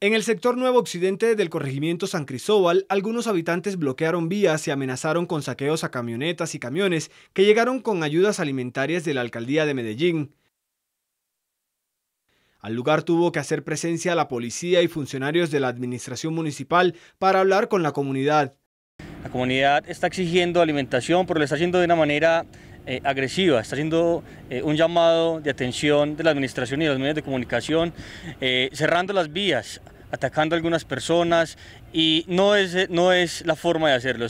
En el sector Nuevo Occidente del corregimiento San Cristóbal, algunos habitantes bloquearon vías y amenazaron con saqueos a camionetas y camiones que llegaron con ayudas alimentarias de la alcaldía de Medellín. Al lugar tuvo que hacer presencia la policía y funcionarios de la administración municipal para hablar con la comunidad. La comunidad está exigiendo alimentación, pero lo está haciendo de una manera eh, agresiva, está haciendo eh, un llamado de atención de la administración y de los medios de comunicación, eh, cerrando las vías, atacando a algunas personas y no es, no es la forma de hacerlo.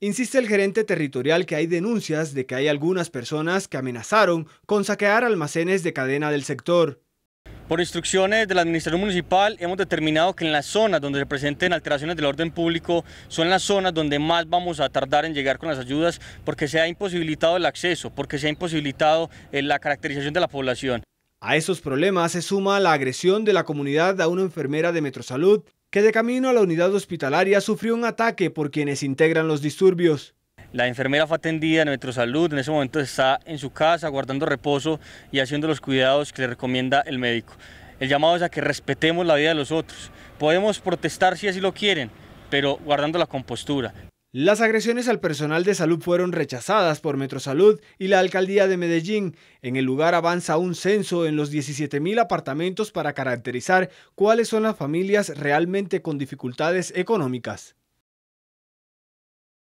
Insiste el gerente territorial que hay denuncias de que hay algunas personas que amenazaron con saquear almacenes de cadena del sector. Por instrucciones del la Administración Municipal hemos determinado que en las zonas donde se presenten alteraciones del orden público son las zonas donde más vamos a tardar en llegar con las ayudas porque se ha imposibilitado el acceso, porque se ha imposibilitado eh, la caracterización de la población. A esos problemas se suma la agresión de la comunidad a una enfermera de Metrosalud que de camino a la unidad hospitalaria sufrió un ataque por quienes integran los disturbios. La enfermera fue atendida, en salud en ese momento está en su casa guardando reposo y haciendo los cuidados que le recomienda el médico. El llamado es a que respetemos la vida de los otros. Podemos protestar si así lo quieren, pero guardando la compostura. Las agresiones al personal de salud fueron rechazadas por Metrosalud y la alcaldía de Medellín. En el lugar avanza un censo en los 17.000 apartamentos para caracterizar cuáles son las familias realmente con dificultades económicas.